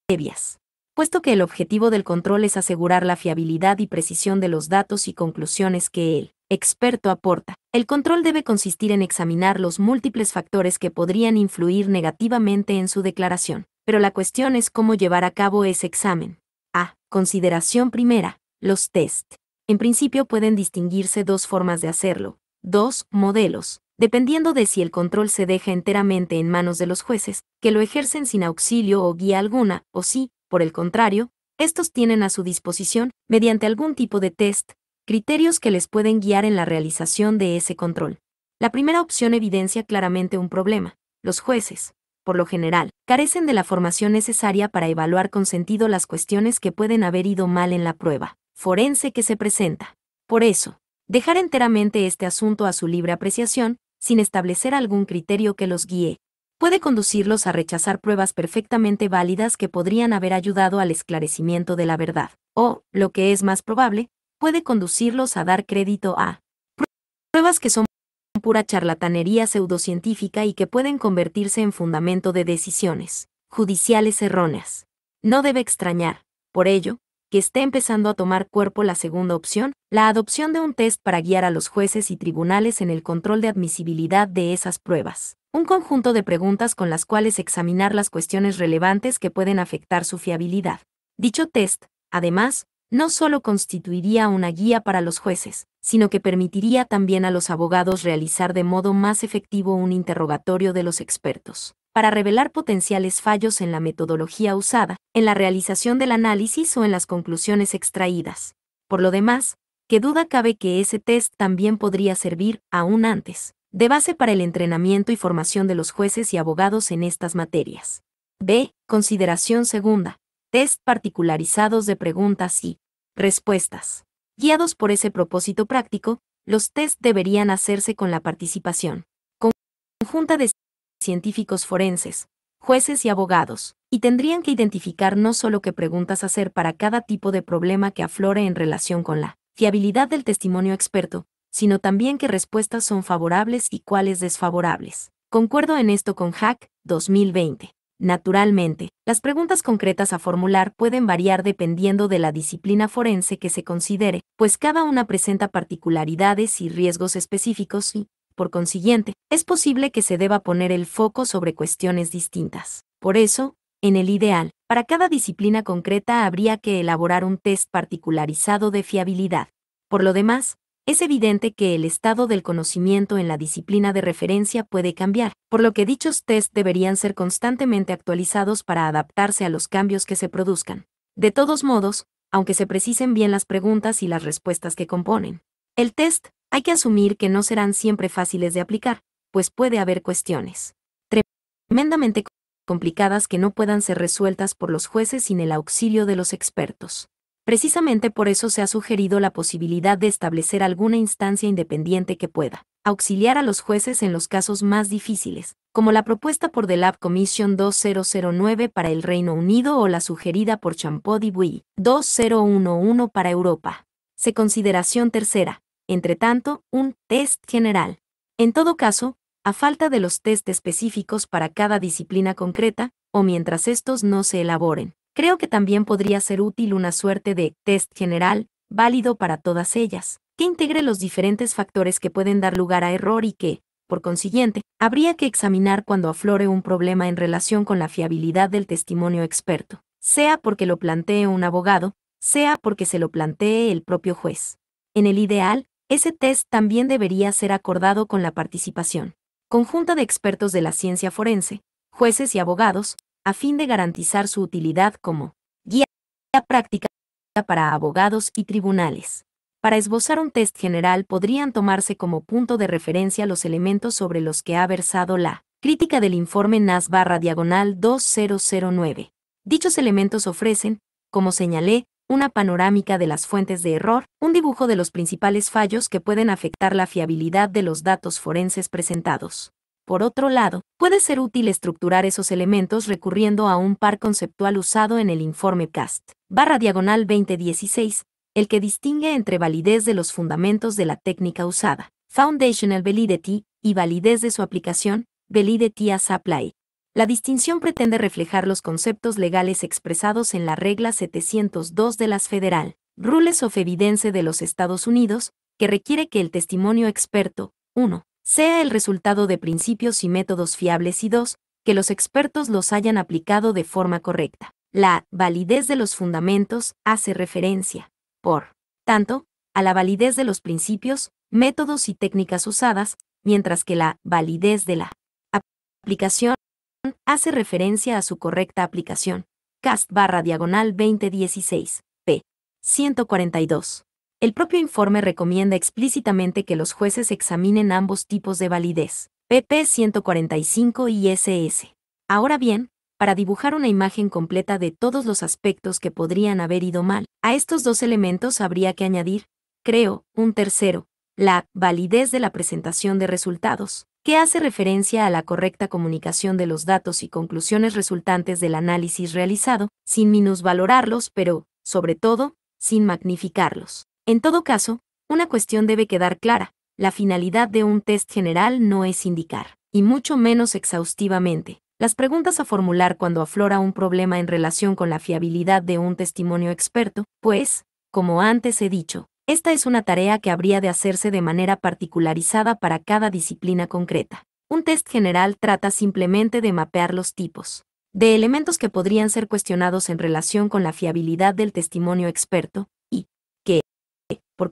S1: previas. Puesto que el objetivo del control es asegurar la fiabilidad y precisión de los datos y conclusiones que él Experto aporta. El control debe consistir en examinar los múltiples factores que podrían influir negativamente en su declaración, pero la cuestión es cómo llevar a cabo ese examen. A. Consideración primera. Los test. En principio pueden distinguirse dos formas de hacerlo. Dos modelos, dependiendo de si el control se deja enteramente en manos de los jueces, que lo ejercen sin auxilio o guía alguna, o si, por el contrario, estos tienen a su disposición, mediante algún tipo de test, Criterios que les pueden guiar en la realización de ese control. La primera opción evidencia claramente un problema. Los jueces, por lo general, carecen de la formación necesaria para evaluar con sentido las cuestiones que pueden haber ido mal en la prueba forense que se presenta. Por eso, dejar enteramente este asunto a su libre apreciación, sin establecer algún criterio que los guíe, puede conducirlos a rechazar pruebas perfectamente válidas que podrían haber ayudado al esclarecimiento de la verdad, o, lo que es más probable, puede conducirlos a dar crédito a pruebas que son pura charlatanería pseudocientífica y que pueden convertirse en fundamento de decisiones judiciales erróneas. No debe extrañar, por ello, que esté empezando a tomar cuerpo la segunda opción, la adopción de un test para guiar a los jueces y tribunales en el control de admisibilidad de esas pruebas, un conjunto de preguntas con las cuales examinar las cuestiones relevantes que pueden afectar su fiabilidad. Dicho test, además, no solo constituiría una guía para los jueces, sino que permitiría también a los abogados realizar de modo más efectivo un interrogatorio de los expertos, para revelar potenciales fallos en la metodología usada, en la realización del análisis o en las conclusiones extraídas. Por lo demás, qué duda cabe que ese test también podría servir, aún antes, de base para el entrenamiento y formación de los jueces y abogados en estas materias. B. Consideración segunda test particularizados de preguntas y respuestas. Guiados por ese propósito práctico, los test deberían hacerse con la participación conjunta de científicos forenses, jueces y abogados, y tendrían que identificar no solo qué preguntas hacer para cada tipo de problema que aflore en relación con la fiabilidad del testimonio experto, sino también qué respuestas son favorables y cuáles desfavorables. Concuerdo en esto con Hack 2020. Naturalmente, las preguntas concretas a formular pueden variar dependiendo de la disciplina forense que se considere, pues cada una presenta particularidades y riesgos específicos y, por consiguiente, es posible que se deba poner el foco sobre cuestiones distintas. Por eso, en el ideal, para cada disciplina concreta habría que elaborar un test particularizado de fiabilidad. Por lo demás, es evidente que el estado del conocimiento en la disciplina de referencia puede cambiar, por lo que dichos test deberían ser constantemente actualizados para adaptarse a los cambios que se produzcan. De todos modos, aunque se precisen bien las preguntas y las respuestas que componen, el test hay que asumir que no serán siempre fáciles de aplicar, pues puede haber cuestiones tremendamente complicadas que no puedan ser resueltas por los jueces sin el auxilio de los expertos. Precisamente por eso se ha sugerido la posibilidad de establecer alguna instancia independiente que pueda auxiliar a los jueces en los casos más difíciles, como la propuesta por The Lab Commission 2009 para el Reino Unido o la sugerida por Champod 2011 para Europa. Se consideración tercera, entre tanto, un test general. En todo caso, a falta de los test específicos para cada disciplina concreta, o mientras estos no se elaboren, creo que también podría ser útil una suerte de test general, válido para todas ellas, que integre los diferentes factores que pueden dar lugar a error y que, por consiguiente, habría que examinar cuando aflore un problema en relación con la fiabilidad del testimonio experto, sea porque lo plantee un abogado, sea porque se lo plantee el propio juez. En el ideal, ese test también debería ser acordado con la participación conjunta de expertos de la ciencia forense, jueces y abogados, a fin de garantizar su utilidad como guía práctica para abogados y tribunales. Para esbozar un test general podrían tomarse como punto de referencia los elementos sobre los que ha versado la crítica del informe NAS barra diagonal 2009. Dichos elementos ofrecen, como señalé, una panorámica de las fuentes de error, un dibujo de los principales fallos que pueden afectar la fiabilidad de los datos forenses presentados. Por otro lado, puede ser útil estructurar esos elementos recurriendo a un par conceptual usado en el informe CAST, barra diagonal 2016, el que distingue entre validez de los fundamentos de la técnica usada, foundational validity, y validez de su aplicación, validity as apply. La distinción pretende reflejar los conceptos legales expresados en la regla 702 de las Federal Rules of Evidence de los Estados Unidos, que requiere que el testimonio experto, 1 sea el resultado de principios y métodos fiables y dos, que los expertos los hayan aplicado de forma correcta. La validez de los fundamentos hace referencia, por tanto, a la validez de los principios, métodos y técnicas usadas, mientras que la validez de la aplicación hace referencia a su correcta aplicación. Cast barra diagonal 2016, p. 142. El propio informe recomienda explícitamente que los jueces examinen ambos tipos de validez, PP 145 y SS. Ahora bien, para dibujar una imagen completa de todos los aspectos que podrían haber ido mal, a estos dos elementos habría que añadir, creo, un tercero, la validez de la presentación de resultados, que hace referencia a la correcta comunicación de los datos y conclusiones resultantes del análisis realizado, sin minusvalorarlos, pero, sobre todo, sin magnificarlos. En todo caso, una cuestión debe quedar clara, la finalidad de un test general no es indicar, y mucho menos exhaustivamente, las preguntas a formular cuando aflora un problema en relación con la fiabilidad de un testimonio experto, pues, como antes he dicho, esta es una tarea que habría de hacerse de manera particularizada para cada disciplina concreta. Un test general trata simplemente de mapear los tipos de elementos que podrían ser cuestionados en relación con la fiabilidad del testimonio experto, por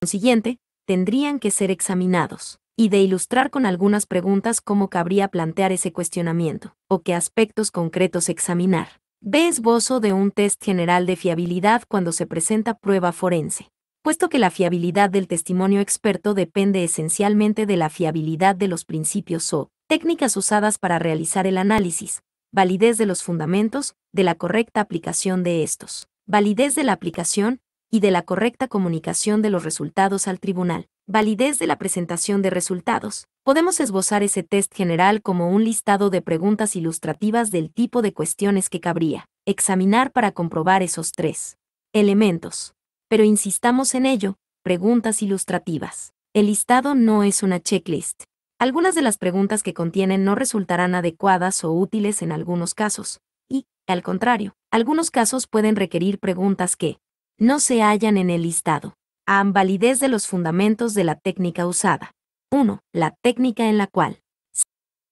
S1: consiguiente, tendrían que ser examinados, y de ilustrar con algunas preguntas cómo cabría plantear ese cuestionamiento, o qué aspectos concretos examinar. Ve esbozo de un test general de fiabilidad cuando se presenta prueba forense. Puesto que la fiabilidad del testimonio experto depende esencialmente de la fiabilidad de los principios o técnicas usadas para realizar el análisis, validez de los fundamentos, de la correcta aplicación de estos, validez de la aplicación, y de la correcta comunicación de los resultados al tribunal. Validez de la presentación de resultados. Podemos esbozar ese test general como un listado de preguntas ilustrativas del tipo de cuestiones que cabría examinar para comprobar esos tres elementos. Pero insistamos en ello, preguntas ilustrativas. El listado no es una checklist. Algunas de las preguntas que contienen no resultarán adecuadas o útiles en algunos casos, y, al contrario, algunos casos pueden requerir preguntas que no se hallan en el listado. A validez de los fundamentos de la técnica usada. 1. La técnica en la cual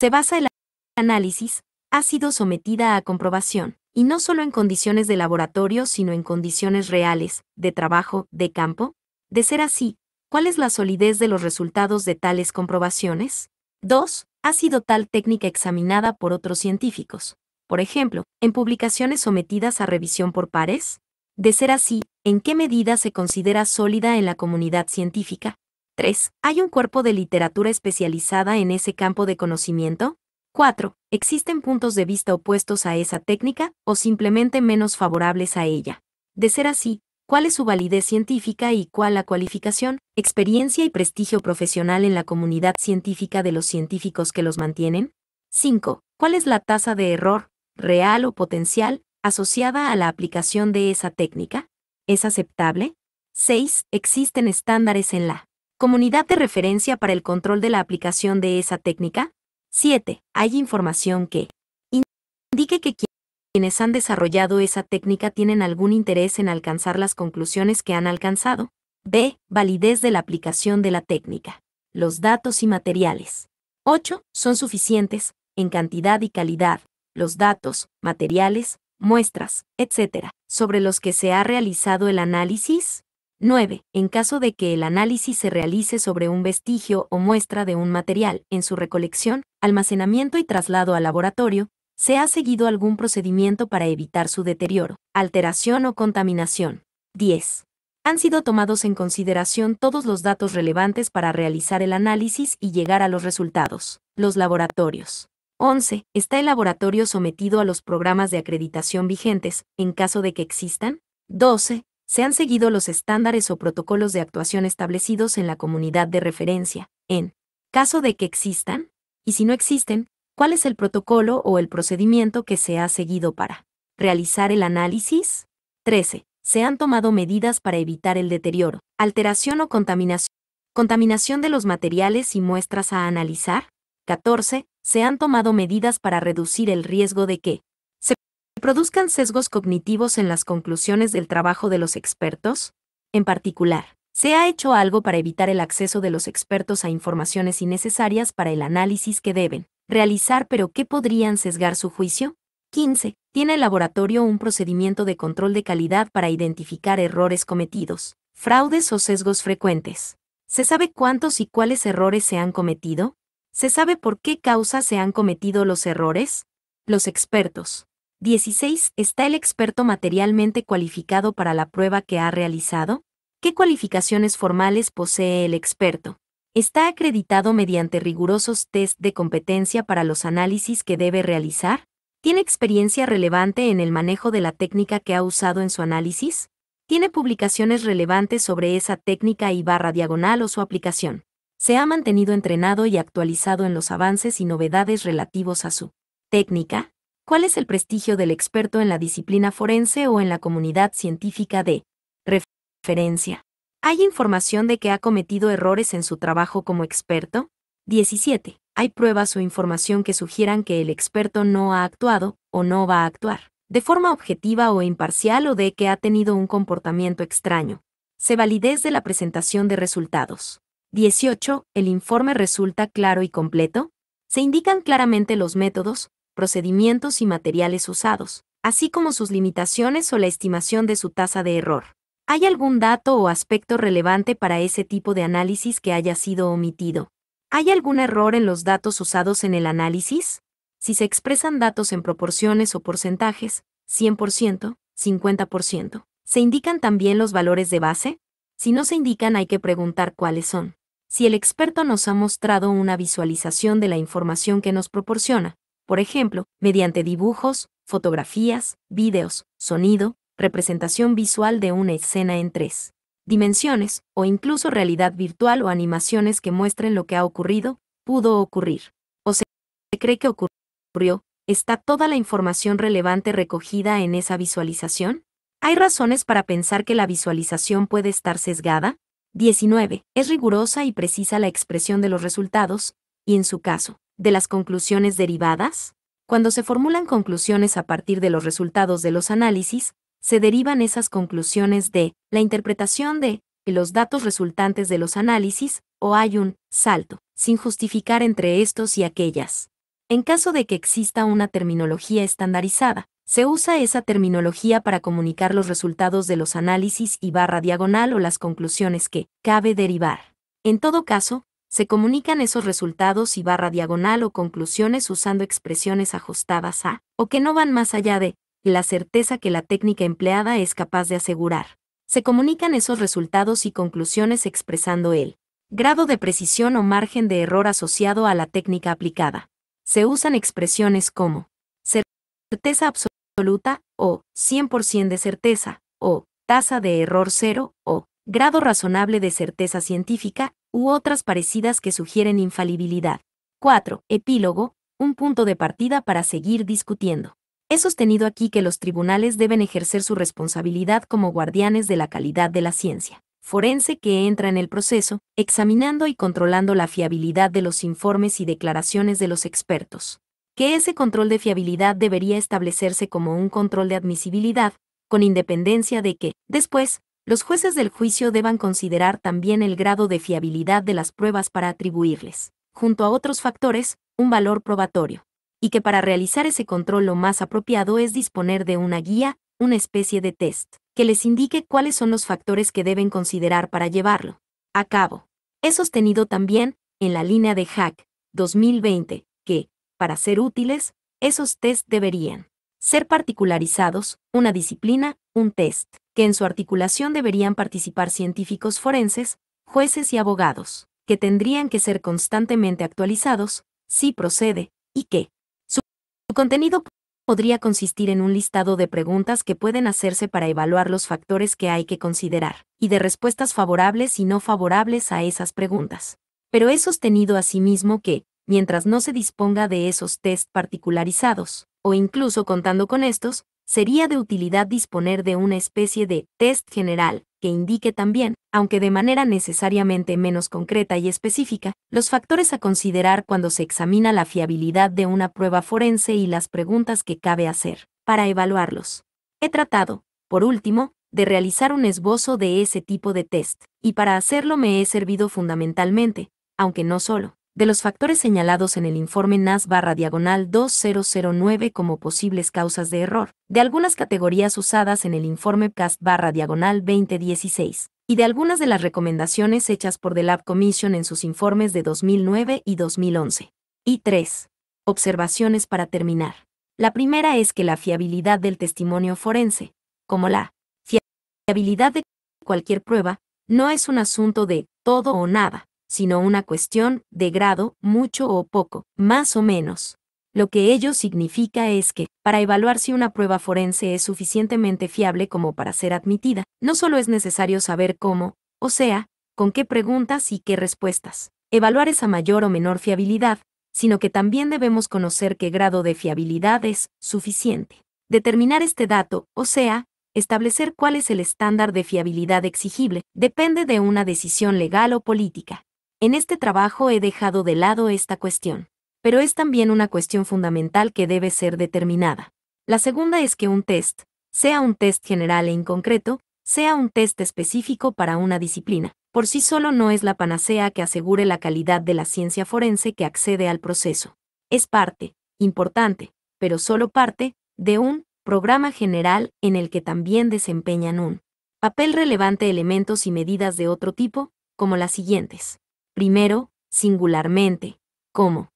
S1: se basa el análisis ha sido sometida a comprobación, y no solo en condiciones de laboratorio, sino en condiciones reales, de trabajo, de campo. De ser así, ¿cuál es la solidez de los resultados de tales comprobaciones? 2. Ha sido tal técnica examinada por otros científicos, por ejemplo, en publicaciones sometidas a revisión por pares. De ser así, ¿En qué medida se considera sólida en la comunidad científica? 3. ¿Hay un cuerpo de literatura especializada en ese campo de conocimiento? 4. ¿Existen puntos de vista opuestos a esa técnica o simplemente menos favorables a ella? De ser así, ¿cuál es su validez científica y cuál la cualificación, experiencia y prestigio profesional en la comunidad científica de los científicos que los mantienen? 5. ¿Cuál es la tasa de error, real o potencial, asociada a la aplicación de esa técnica? es aceptable? 6. ¿Existen estándares en la comunidad de referencia para el control de la aplicación de esa técnica? 7. ¿Hay información que indique que quienes han desarrollado esa técnica tienen algún interés en alcanzar las conclusiones que han alcanzado? B. Validez de la aplicación de la técnica. Los datos y materiales. 8. Son suficientes, en cantidad y calidad, los datos, materiales, muestras, etc., sobre los que se ha realizado el análisis? 9. En caso de que el análisis se realice sobre un vestigio o muestra de un material, en su recolección, almacenamiento y traslado al laboratorio, se ha seguido algún procedimiento para evitar su deterioro, alteración o contaminación. 10. Han sido tomados en consideración todos los datos relevantes para realizar el análisis y llegar a los resultados. Los laboratorios 11. ¿Está el laboratorio sometido a los programas de acreditación vigentes, en caso de que existan? 12. ¿Se han seguido los estándares o protocolos de actuación establecidos en la comunidad de referencia, en caso de que existan? Y si no existen, ¿cuál es el protocolo o el procedimiento que se ha seguido para realizar el análisis? 13. Se han tomado medidas para evitar el deterioro, alteración o contaminación. Contaminación de los materiales y muestras a analizar. 14 se han tomado medidas para reducir el riesgo de que se produzcan sesgos cognitivos en las conclusiones del trabajo de los expertos? En particular, ¿se ha hecho algo para evitar el acceso de los expertos a informaciones innecesarias para el análisis que deben realizar pero que podrían sesgar su juicio? 15. Tiene el laboratorio un procedimiento de control de calidad para identificar errores cometidos, fraudes o sesgos frecuentes. ¿Se sabe cuántos y cuáles errores se han cometido? ¿Se sabe por qué causa se han cometido los errores? Los expertos. 16. ¿Está el experto materialmente cualificado para la prueba que ha realizado? ¿Qué cualificaciones formales posee el experto? ¿Está acreditado mediante rigurosos test de competencia para los análisis que debe realizar? ¿Tiene experiencia relevante en el manejo de la técnica que ha usado en su análisis? ¿Tiene publicaciones relevantes sobre esa técnica y barra diagonal o su aplicación? se ha mantenido entrenado y actualizado en los avances y novedades relativos a su técnica, cuál es el prestigio del experto en la disciplina forense o en la comunidad científica de referencia. ¿Hay información de que ha cometido errores en su trabajo como experto? 17. Hay pruebas o información que sugieran que el experto no ha actuado o no va a actuar de forma objetiva o imparcial o de que ha tenido un comportamiento extraño. Se validez de la presentación de resultados. 18. El informe resulta claro y completo. Se indican claramente los métodos, procedimientos y materiales usados, así como sus limitaciones o la estimación de su tasa de error. ¿Hay algún dato o aspecto relevante para ese tipo de análisis que haya sido omitido? ¿Hay algún error en los datos usados en el análisis? Si se expresan datos en proporciones o porcentajes, 100%, 50%, ¿se indican también los valores de base? Si no se indican hay que preguntar cuáles son si el experto nos ha mostrado una visualización de la información que nos proporciona, por ejemplo, mediante dibujos, fotografías, vídeos, sonido, representación visual de una escena en tres dimensiones, o incluso realidad virtual o animaciones que muestren lo que ha ocurrido, pudo ocurrir, o se cree que ocurrió, ¿está toda la información relevante recogida en esa visualización? ¿Hay razones para pensar que la visualización puede estar sesgada? 19. Es rigurosa y precisa la expresión de los resultados, y en su caso, de las conclusiones derivadas. Cuando se formulan conclusiones a partir de los resultados de los análisis, se derivan esas conclusiones de la interpretación de los datos resultantes de los análisis, o hay un salto, sin justificar entre estos y aquellas. En caso de que exista una terminología estandarizada, se usa esa terminología para comunicar los resultados de los análisis y barra diagonal o las conclusiones que cabe derivar. En todo caso, se comunican esos resultados y barra diagonal o conclusiones usando expresiones ajustadas a, o que no van más allá de, la certeza que la técnica empleada es capaz de asegurar. Se comunican esos resultados y conclusiones expresando el grado de precisión o margen de error asociado a la técnica aplicada. Se usan expresiones como certeza absoluta absoluta, o 100% de certeza, o tasa de error cero, o grado razonable de certeza científica, u otras parecidas que sugieren infalibilidad. 4. Epílogo, un punto de partida para seguir discutiendo. He sostenido aquí que los tribunales deben ejercer su responsabilidad como guardianes de la calidad de la ciencia forense que entra en el proceso, examinando y controlando la fiabilidad de los informes y declaraciones de los expertos que ese control de fiabilidad debería establecerse como un control de admisibilidad, con independencia de que, después, los jueces del juicio deban considerar también el grado de fiabilidad de las pruebas para atribuirles, junto a otros factores, un valor probatorio, y que para realizar ese control lo más apropiado es disponer de una guía, una especie de test, que les indique cuáles son los factores que deben considerar para llevarlo a cabo. He sostenido también, en la línea de Hack 2020, para ser útiles, esos test deberían ser particularizados, una disciplina, un test, que en su articulación deberían participar científicos forenses, jueces y abogados, que tendrían que ser constantemente actualizados, si procede, y que su contenido podría consistir en un listado de preguntas que pueden hacerse para evaluar los factores que hay que considerar, y de respuestas favorables y no favorables a esas preguntas. Pero he sostenido asimismo que, mientras no se disponga de esos test particularizados, o incluso contando con estos, sería de utilidad disponer de una especie de test general que indique también, aunque de manera necesariamente menos concreta y específica, los factores a considerar cuando se examina la fiabilidad de una prueba forense y las preguntas que cabe hacer para evaluarlos. He tratado, por último, de realizar un esbozo de ese tipo de test, y para hacerlo me he servido fundamentalmente, aunque no solo, de los factores señalados en el informe NAS barra diagonal 2009 como posibles causas de error, de algunas categorías usadas en el informe CAS barra diagonal 2016, y de algunas de las recomendaciones hechas por The Lab Commission en sus informes de 2009 y 2011. Y tres. Observaciones para terminar. La primera es que la fiabilidad del testimonio forense, como la fiabilidad de cualquier prueba, no es un asunto de todo o nada, sino una cuestión de grado, mucho o poco, más o menos. Lo que ello significa es que, para evaluar si una prueba forense es suficientemente fiable como para ser admitida, no solo es necesario saber cómo, o sea, con qué preguntas y qué respuestas, evaluar esa mayor o menor fiabilidad, sino que también debemos conocer qué grado de fiabilidad es suficiente. Determinar este dato, o sea, establecer cuál es el estándar de fiabilidad exigible, depende de una decisión legal o política. En este trabajo he dejado de lado esta cuestión, pero es también una cuestión fundamental que debe ser determinada. La segunda es que un test, sea un test general e inconcreto, sea un test específico para una disciplina, por sí solo no es la panacea que asegure la calidad de la ciencia forense que accede al proceso. Es parte, importante, pero solo parte, de un programa general en el que también desempeñan un papel relevante elementos y medidas de otro tipo, como las siguientes primero, singularmente, como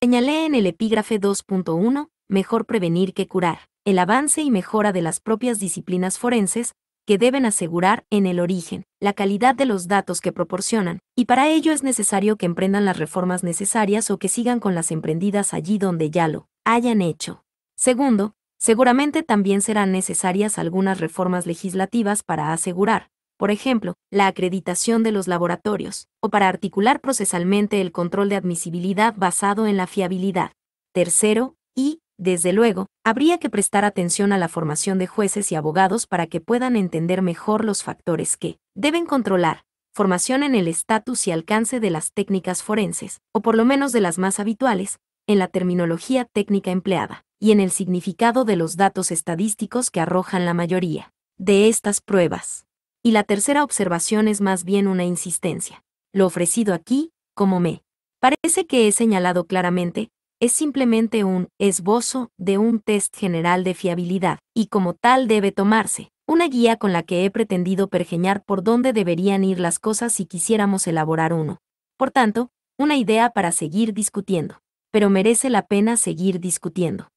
S1: señalé en el epígrafe 2.1, mejor prevenir que curar, el avance y mejora de las propias disciplinas forenses, que deben asegurar en el origen la calidad de los datos que proporcionan, y para ello es necesario que emprendan las reformas necesarias o que sigan con las emprendidas allí donde ya lo hayan hecho. Segundo, seguramente también serán necesarias algunas reformas legislativas para asegurar por ejemplo, la acreditación de los laboratorios, o para articular procesalmente el control de admisibilidad basado en la fiabilidad. Tercero, y, desde luego, habría que prestar atención a la formación de jueces y abogados para que puedan entender mejor los factores que deben controlar, formación en el estatus y alcance de las técnicas forenses, o por lo menos de las más habituales, en la terminología técnica empleada, y en el significado de los datos estadísticos que arrojan la mayoría de estas pruebas. Y la tercera observación es más bien una insistencia. Lo ofrecido aquí, como me parece que he señalado claramente, es simplemente un esbozo de un test general de fiabilidad, y como tal debe tomarse, una guía con la que he pretendido pergeñar por dónde deberían ir las cosas si quisiéramos elaborar uno. Por tanto, una idea para seguir discutiendo. Pero merece la pena seguir discutiendo.